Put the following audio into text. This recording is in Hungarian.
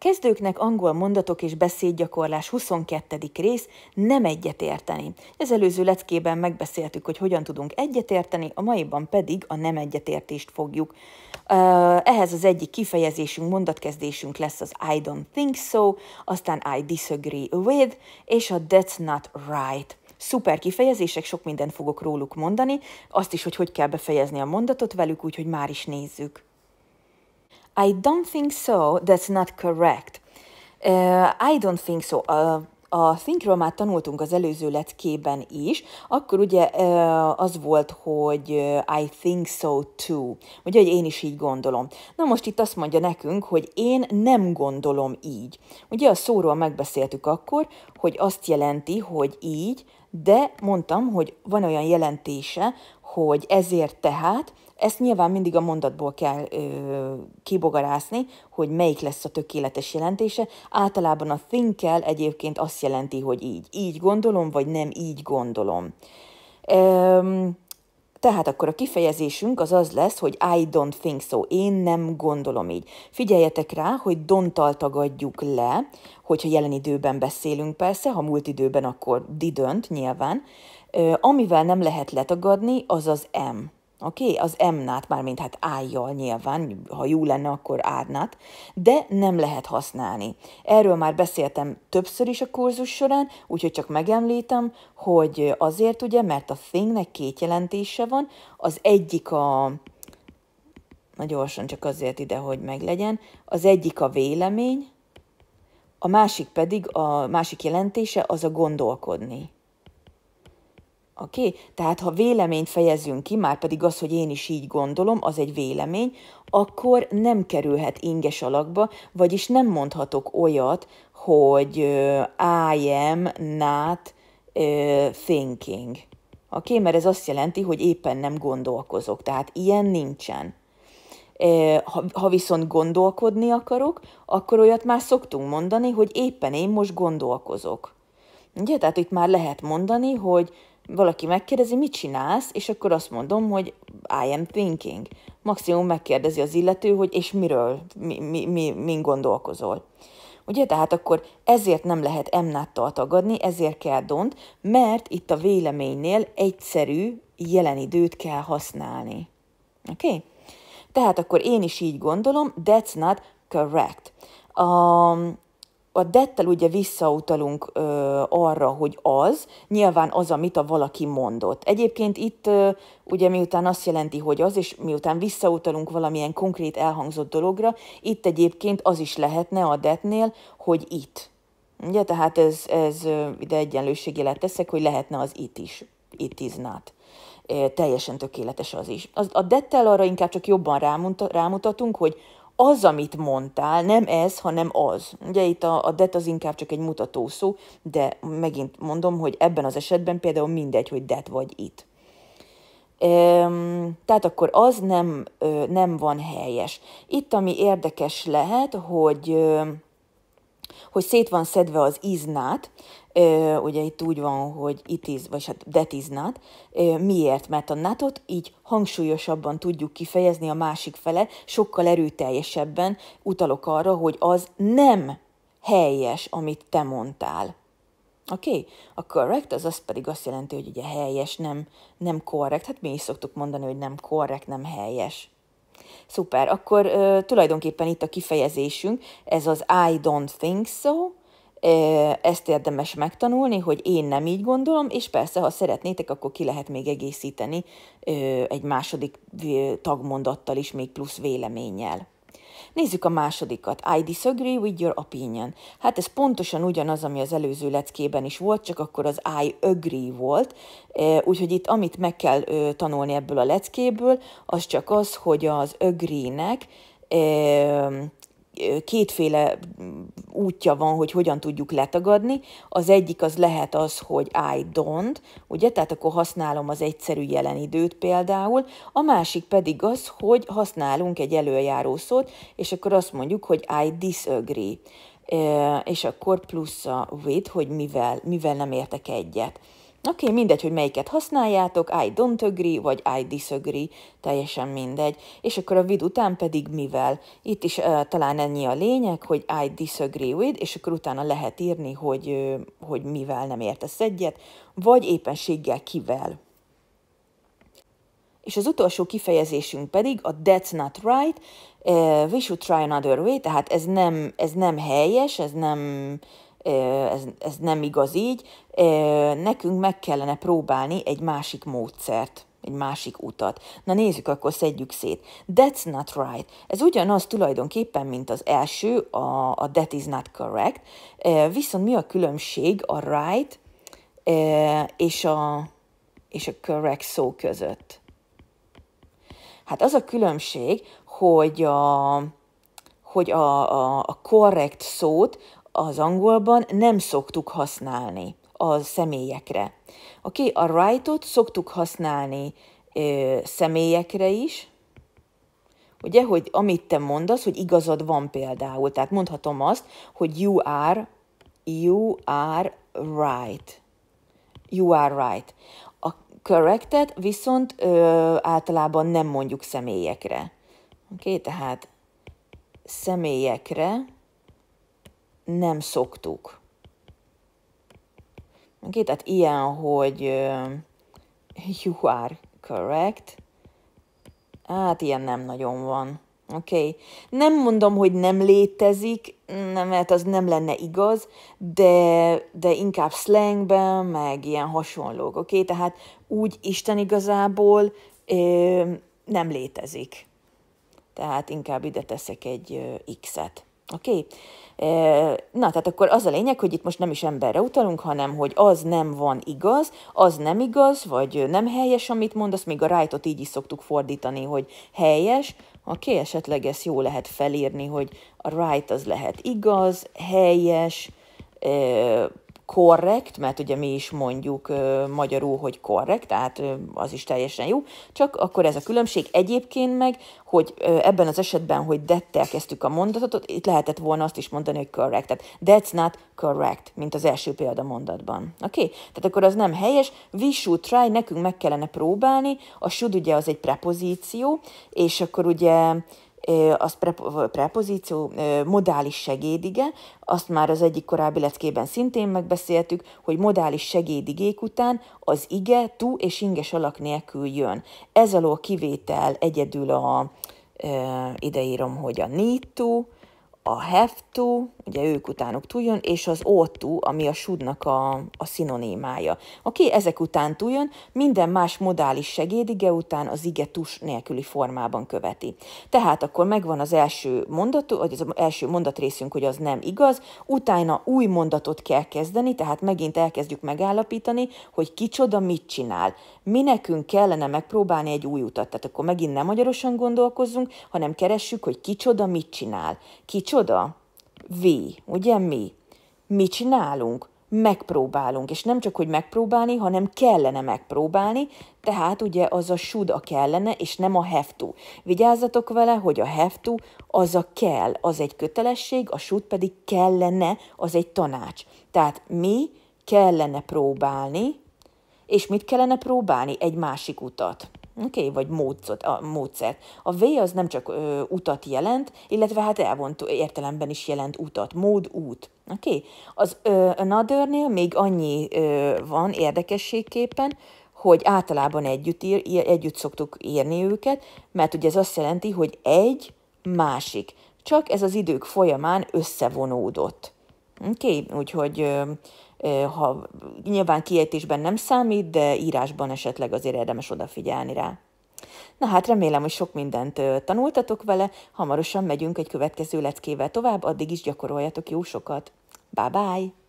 Kezdőknek angol mondatok és beszédgyakorlás 22. rész nem egyetérteni. Ez előző leckében megbeszéltük, hogy hogyan tudunk egyetérteni, a maiban pedig a nem egyetértést fogjuk. Ehhez az egyik kifejezésünk, mondatkezdésünk lesz az I don't think so, aztán I disagree with, és a that's not right. Szuper kifejezések, sok mindent fogok róluk mondani, azt is, hogy hogy kell befejezni a mondatot velük, úgyhogy már is nézzük. I don't think so, that's not correct. Uh, I don't think so. Uh, a thinkről már tanultunk az előző leckében is, akkor ugye uh, az volt, hogy uh, I think so too, ugye, hogy én is így gondolom. Na most itt azt mondja nekünk, hogy én nem gondolom így. Ugye a szóról megbeszéltük akkor, hogy azt jelenti, hogy így, de mondtam, hogy van olyan jelentése, hogy ezért tehát, ezt nyilván mindig a mondatból kell ö, kibogarászni, hogy melyik lesz a tökéletes jelentése. Általában a thinkkel egyébként azt jelenti, hogy így. Így gondolom, vagy nem így gondolom. Ö, tehát akkor a kifejezésünk az az lesz, hogy I don't think so, én nem gondolom így. Figyeljetek rá, hogy dontal tagadjuk le, hogyha jelen időben beszélünk persze, ha múlt időben, akkor didn't nyilván. Amivel nem lehet letagadni, az az M. Oké, okay? az M-nát, mármint hát ájjal nyilván, ha jó lenne, akkor árnát, de nem lehet használni. Erről már beszéltem többször is a kurzus során, úgyhogy csak megemlítem, hogy azért ugye, mert a thingnek két jelentése van, az egyik a, nagyon gyorsan csak azért ide, hogy meglegyen, az egyik a vélemény, a másik pedig, a másik jelentése az a gondolkodni. Oké? Okay? Tehát ha véleményt fejezünk ki, már pedig az, hogy én is így gondolom, az egy vélemény, akkor nem kerülhet inges alakba, vagyis nem mondhatok olyat, hogy uh, I am not uh, thinking. Oké? Okay? Mert ez azt jelenti, hogy éppen nem gondolkozok. Tehát ilyen nincsen. Ha, ha viszont gondolkodni akarok, akkor olyat már szoktunk mondani, hogy éppen én most gondolkozok. Ugye? Tehát itt már lehet mondani, hogy valaki megkérdezi, mit csinálsz, és akkor azt mondom, hogy I am thinking. Maximum megkérdezi az illető, hogy és miről, mi, mi, mi, min gondolkozol. Ugye, tehát akkor ezért nem lehet emnáttal tagadni, ezért kell dont, mert itt a véleménynél egyszerű jelen időt kell használni. Oké? Okay? Tehát akkor én is így gondolom, that's not correct. Um, a dettel ugye visszautalunk ö, arra, hogy az, nyilván az, amit a valaki mondott. Egyébként itt ö, ugye miután azt jelenti, hogy az, és miután visszautalunk valamilyen konkrét elhangzott dologra, itt egyébként az is lehetne a detnél, hogy itt. Ugye, tehát ez, ez ide egyenlőségjelet teszek, hogy lehetne az itt is, itt is not teljesen tökéletes az is. Az, a dettel arra inkább csak jobban rámutatunk, hogy az, amit mondtál, nem ez, hanem az. Ugye itt a, a det az inkább csak egy mutató szó, de megint mondom, hogy ebben az esetben például mindegy, hogy det vagy itt, tehát akkor az nem, nem van helyes. Itt ami érdekes lehet, hogy hogy szét van szedve az íznát, ugye itt úgy van, hogy it is, vagy hát that is not. Miért? Mert a natot így hangsúlyosabban tudjuk kifejezni a másik fele, sokkal erőteljesebben utalok arra, hogy az nem helyes, amit te mondtál. Oké? Okay? A correct az azt pedig azt jelenti, hogy ugye helyes, nem, nem korrekt. Hát mi is szoktuk mondani, hogy nem korrekt, nem helyes. Szuper, akkor ö, tulajdonképpen itt a kifejezésünk, ez az I don't think so, ezt érdemes megtanulni, hogy én nem így gondolom, és persze, ha szeretnétek, akkor ki lehet még egészíteni egy második tagmondattal is, még plusz véleménnyel. Nézzük a másodikat. I disagree with your opinion. Hát ez pontosan ugyanaz, ami az előző leckében is volt, csak akkor az I agree volt. E, úgyhogy itt amit meg kell tanulni ebből a leckéből, az csak az, hogy az agree-nek e, kétféle útja van, hogy hogyan tudjuk letagadni. Az egyik az lehet az, hogy I don't, ugye, tehát akkor használom az egyszerű jelen időt például, a másik pedig az, hogy használunk egy előjáró szót, és akkor azt mondjuk, hogy I disagree, és akkor plusz a with, hogy mivel, mivel nem értek egyet. Oké, okay, mindegy, hogy melyiket használjátok, I don't agree, vagy I disagree, teljesen mindegy. És akkor a vid után pedig mivel? Itt is uh, talán ennyi a lényeg, hogy I disagree with, és akkor utána lehet írni, hogy, uh, hogy mivel nem értesz egyet, vagy éppenséggel kivel. És az utolsó kifejezésünk pedig a that's not right, uh, we should try another way, tehát ez nem, ez nem helyes, ez nem ez, ez nem igaz így, nekünk meg kellene próbálni egy másik módszert egy másik utat. Na nézzük, akkor szedjük szét. That's not right. Ez ugyanaz tulajdonképpen, mint az első, a, a that is not correct, viszont mi a különbség a right és a, és a correct szó között? Hát az a különbség, hogy a, hogy a, a, a correct szót az angolban nem szoktuk használni a személyekre. Oké, okay, a right-ot szoktuk használni ö, személyekre is, ugye, hogy amit te mondasz, hogy igazad van például. Tehát mondhatom azt, hogy you are, you are right. You are right. A corrected viszont ö, általában nem mondjuk személyekre. Oké, okay, tehát személyekre, nem szoktuk. Okay, tehát ilyen, hogy uh, you are correct. Hát ilyen nem nagyon van. Oké. Okay. Nem mondom, hogy nem létezik, nem, mert az nem lenne igaz, de, de inkább slangben, meg ilyen hasonlók. Oké, okay? tehát úgy Isten igazából ö, nem létezik. Tehát inkább ide teszek egy X-et. Oké? Okay? Na, tehát akkor az a lényeg, hogy itt most nem is emberre utalunk, hanem hogy az nem van igaz, az nem igaz, vagy nem helyes, amit mondasz, még a rightot így is szoktuk fordítani, hogy helyes, oké, okay, esetleg ezt jó lehet felírni, hogy a right az lehet igaz, helyes, korrekt, mert ugye mi is mondjuk ö, magyarul, hogy korrekt, tehát ö, az is teljesen jó, csak akkor ez a különbség. Egyébként meg, hogy ö, ebben az esetben, hogy dettel kezdtük a mondatot, itt lehetett volna azt is mondani, hogy correct, tehát that's not correct, mint az első példa mondatban. Oké? Okay? Tehát akkor az nem helyes, we should try, nekünk meg kellene próbálni, a should ugye az egy prepozíció, és akkor ugye az prepozíció, modális segédige, azt már az egyik korábbi leckében szintén megbeszéltük, hogy modális segédigék után az ige, tu és inges alak nélkül jön. Ez alól kivétel egyedül a, ideírom, hogy a need to, a have to, ugye ők utánuk túljön, és az ought to, ami a should-nak a, a szinonimája. Oké, okay, ezek után túljön, minden más modális segédige után az ige tus nélküli formában követi. Tehát akkor megvan az első mondat, vagy az első mondatrészünk, hogy az nem igaz, utána új mondatot kell kezdeni, tehát megint elkezdjük megállapítani, hogy kicsoda mit csinál. Mi nekünk kellene megpróbálni egy új utat, tehát akkor megint nem magyarosan gondolkozzunk, hanem keressük, hogy kicsoda mit csinál. Kicsoda Micsoda? Vi, ugye mi? Mi csinálunk? Megpróbálunk, és nem csak, hogy megpróbálni, hanem kellene megpróbálni, tehát ugye az a should a kellene, és nem a have to. Vigyázzatok vele, hogy a have to az a kell, az egy kötelesség, a should pedig kellene, az egy tanács. Tehát mi kellene próbálni, és mit kellene próbálni? Egy másik utat. Oké, okay, vagy módszot, a, módszert. A V az nem csak ö, utat jelent, illetve hát elvont értelemben is jelent utat, mód, út. Oké? Okay? Az ö, anothernél még annyi ö, van érdekességképpen, hogy általában együtt, ír, ír, együtt szoktuk írni őket, mert ugye ez azt jelenti, hogy egy, másik. Csak ez az idők folyamán összevonódott. Oké, okay? úgyhogy ha nyilván kiejtésben nem számít, de írásban esetleg azért érdemes odafigyelni rá. Na hát remélem, hogy sok mindent tanultatok vele, hamarosan megyünk egy következő leckével tovább, addig is gyakoroljatok jó sokat. Bye bye!